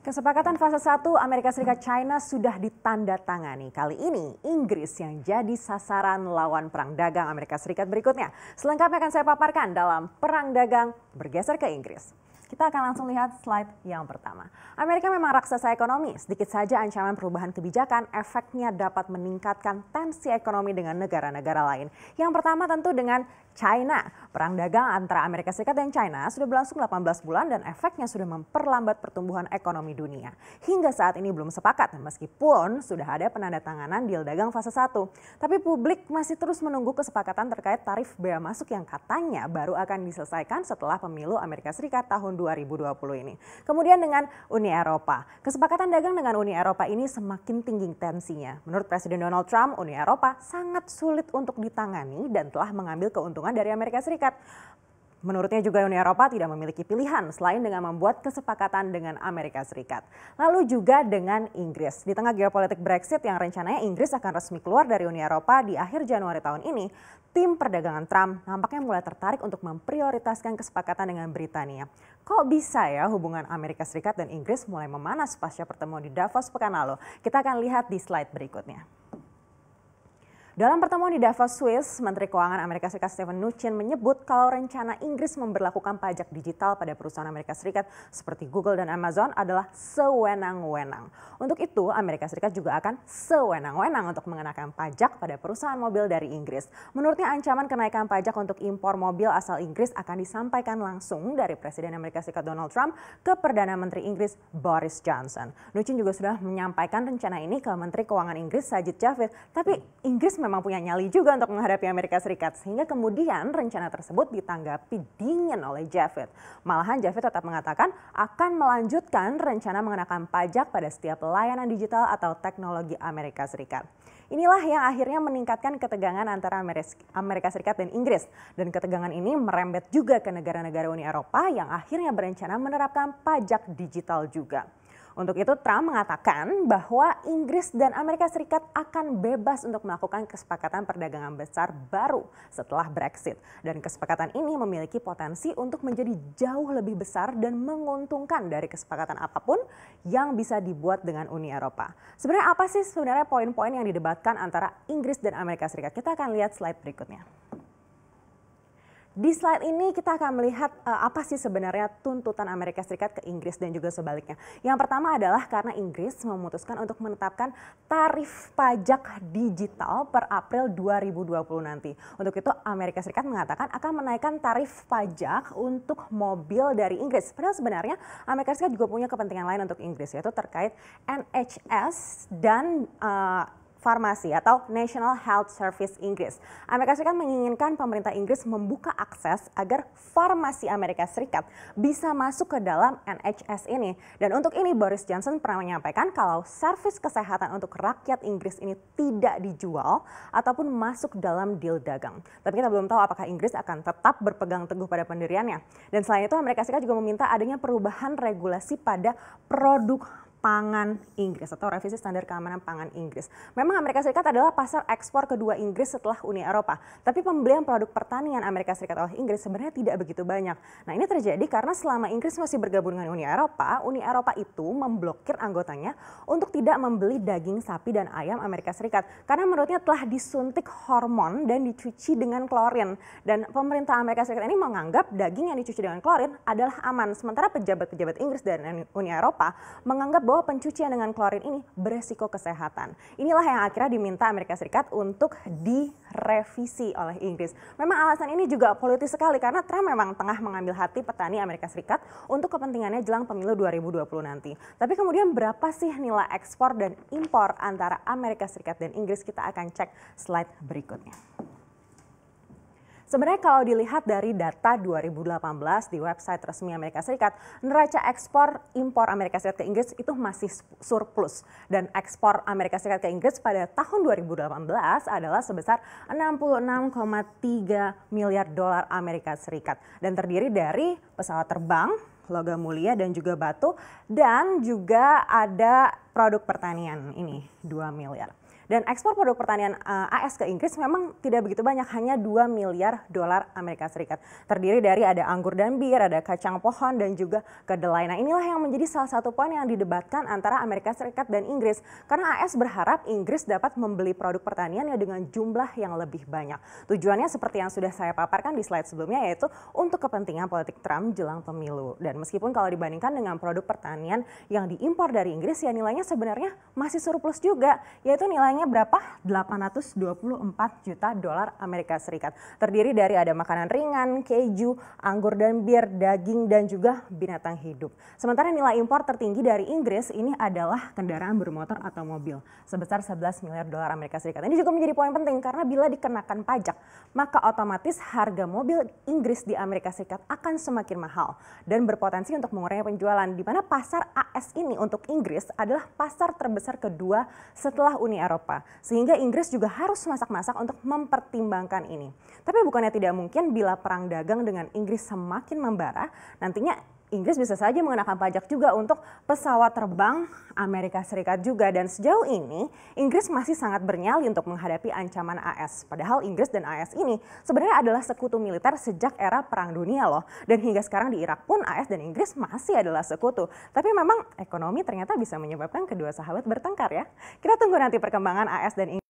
Kesepakatan fase 1 Amerika Serikat China sudah ditandatangani. Kali ini Inggris yang jadi sasaran lawan perang dagang Amerika Serikat berikutnya. Selengkapnya akan saya paparkan dalam Perang Dagang Bergeser ke Inggris. Kita akan langsung lihat slide yang pertama. Amerika memang raksasa ekonomi. Sedikit saja ancaman perubahan kebijakan, efeknya dapat meningkatkan tensi ekonomi dengan negara-negara lain. Yang pertama tentu dengan China. Perang dagang antara Amerika Serikat dan China sudah berlangsung 18 bulan dan efeknya sudah memperlambat pertumbuhan ekonomi dunia. Hingga saat ini belum sepakat meskipun sudah ada penandatanganan deal dagang fase 1. Tapi publik masih terus menunggu kesepakatan terkait tarif bea masuk yang katanya baru akan diselesaikan setelah pemilu Amerika Serikat tahun 2020 ini. Kemudian dengan Uni Eropa. Kesepakatan dagang dengan Uni Eropa ini semakin tinggi tensinya. Menurut Presiden Donald Trump, Uni Eropa sangat sulit untuk ditangani dan telah mengambil keuntungan dari Amerika Serikat. Menurutnya juga Uni Eropa tidak memiliki pilihan selain dengan membuat kesepakatan dengan Amerika Serikat. Lalu juga dengan Inggris. Di tengah geopolitik Brexit yang rencananya Inggris akan resmi keluar dari Uni Eropa di akhir Januari tahun ini, tim perdagangan Trump nampaknya mulai tertarik untuk memprioritaskan kesepakatan dengan Britania. Kok bisa ya hubungan Amerika Serikat dan Inggris mulai memanas pasca pertemuan di Davos pekan lalu? Kita akan lihat di slide berikutnya. Dalam pertemuan di Davos, Swiss, Menteri Keuangan Amerika Serikat Stephen Mnuchin menyebut kalau rencana Inggris memberlakukan pajak digital pada perusahaan Amerika Serikat seperti Google dan Amazon adalah sewenang-wenang. Untuk itu, Amerika Serikat juga akan sewenang-wenang untuk mengenakan pajak pada perusahaan mobil dari Inggris. Menurutnya ancaman kenaikan pajak untuk impor mobil asal Inggris akan disampaikan langsung dari Presiden Amerika Serikat Donald Trump ke Perdana Menteri Inggris Boris Johnson. Mnuchin juga sudah menyampaikan rencana ini ke Menteri Keuangan Inggris Sajid Javid, tapi Inggris memang memang punya nyali juga untuk menghadapi Amerika Serikat. Sehingga kemudian rencana tersebut ditanggapi dingin oleh Javid. Malahan Javid tetap mengatakan akan melanjutkan rencana mengenakan pajak pada setiap layanan digital atau teknologi Amerika Serikat. Inilah yang akhirnya meningkatkan ketegangan antara Amerika Serikat dan Inggris. Dan ketegangan ini merembet juga ke negara-negara Uni Eropa yang akhirnya berencana menerapkan pajak digital juga. Untuk itu Trump mengatakan bahwa Inggris dan Amerika Serikat akan bebas untuk melakukan kesepakatan perdagangan besar baru setelah Brexit. Dan kesepakatan ini memiliki potensi untuk menjadi jauh lebih besar dan menguntungkan dari kesepakatan apapun yang bisa dibuat dengan Uni Eropa. Sebenarnya apa sih sebenarnya poin-poin yang didebatkan antara Inggris dan Amerika Serikat? Kita akan lihat slide berikutnya. Di slide ini kita akan melihat uh, apa sih sebenarnya tuntutan Amerika Serikat ke Inggris dan juga sebaliknya. Yang pertama adalah karena Inggris memutuskan untuk menetapkan tarif pajak digital per April 2020 nanti. Untuk itu Amerika Serikat mengatakan akan menaikkan tarif pajak untuk mobil dari Inggris. Padahal sebenarnya Amerika Serikat juga punya kepentingan lain untuk Inggris yaitu terkait NHS dan eh, farmasi atau National Health Service Inggris. Amerika Serikat menginginkan pemerintah Inggris membuka akses agar farmasi Amerika Serikat bisa masuk ke dalam NHS ini. Dan untuk ini Boris Johnson pernah menyampaikan kalau servis kesehatan untuk rakyat Inggris ini tidak dijual ataupun masuk dalam deal dagang. Tapi kita belum tahu apakah Inggris akan tetap berpegang teguh pada pendiriannya. Dan selain itu Amerika Serikat juga meminta adanya perubahan regulasi pada produk pangan Inggris atau revisi standar keamanan pangan Inggris. Memang Amerika Serikat adalah pasar ekspor kedua Inggris setelah Uni Eropa, tapi pembelian produk pertanian Amerika Serikat oleh Inggris sebenarnya tidak begitu banyak. Nah ini terjadi karena selama Inggris masih bergabung dengan Uni Eropa, Uni Eropa itu memblokir anggotanya untuk tidak membeli daging sapi dan ayam Amerika Serikat karena menurutnya telah disuntik hormon dan dicuci dengan klorin dan pemerintah Amerika Serikat ini menganggap daging yang dicuci dengan klorin adalah aman sementara pejabat-pejabat Inggris dan Uni Eropa menganggap bahwa pencucian dengan klorin ini beresiko kesehatan. Inilah yang akhirnya diminta Amerika Serikat untuk direvisi oleh Inggris. Memang alasan ini juga politis sekali karena Trump memang tengah mengambil hati petani Amerika Serikat untuk kepentingannya jelang pemilu 2020 nanti. Tapi kemudian berapa sih nilai ekspor dan impor antara Amerika Serikat dan Inggris kita akan cek slide berikutnya. Sebenarnya kalau dilihat dari data 2018 di website resmi Amerika Serikat, neraca ekspor impor Amerika Serikat ke Inggris itu masih surplus dan ekspor Amerika Serikat ke Inggris pada tahun 2018 adalah sebesar 66,3 miliar dolar Amerika Serikat dan terdiri dari pesawat terbang, logam mulia dan juga batu dan juga ada produk pertanian ini 2 miliar. Dan ekspor produk pertanian eh, AS ke Inggris memang tidak begitu banyak, hanya 2 miliar dolar Amerika Serikat. Terdiri dari ada anggur dan bir, ada kacang pohon dan juga kedelai. Nah inilah yang menjadi salah satu poin yang didebatkan antara Amerika Serikat dan Inggris. Karena AS berharap Inggris dapat membeli produk pertaniannya dengan jumlah yang lebih banyak. Tujuannya seperti yang sudah saya paparkan di slide sebelumnya yaitu untuk kepentingan politik Trump jelang pemilu. Dan meskipun kalau dibandingkan dengan produk pertanian yang diimpor dari Inggris ya nilainya sebenarnya masih surplus juga yaitu nilainya totalnya berapa? 824 juta dolar Amerika Serikat. Terdiri dari ada makanan ringan, keju, anggur dan bir, daging dan juga binatang hidup. Sementara nilai impor tertinggi dari Inggris ini adalah kendaraan bermotor atau mobil sebesar 11 miliar dolar Amerika Serikat. Ini juga menjadi poin penting karena bila dikenakan pajak, maka otomatis harga mobil Inggris di Amerika Serikat akan semakin mahal dan berpotensi untuk mengurangi penjualan di mana pasar AS ini untuk Inggris adalah pasar terbesar kedua setelah Uni Eropa apa. Sehingga Inggris juga harus masak-masak untuk mempertimbangkan ini. Tapi bukannya tidak mungkin bila perang dagang dengan Inggris semakin membara, nantinya Inggris bisa saja mengenakan pajak juga untuk pesawat terbang Amerika Serikat juga dan sejauh ini Inggris masih sangat bernyali untuk menghadapi ancaman AS. Padahal Inggris dan AS ini sebenarnya adalah sekutu militer sejak era Perang Dunia loh dan hingga sekarang di Irak pun AS dan Inggris masih adalah sekutu. Tapi memang ekonomi ternyata bisa menyebabkan kedua sahabat bertengkar ya. Kita tunggu nanti perkembangan AS dan Inggris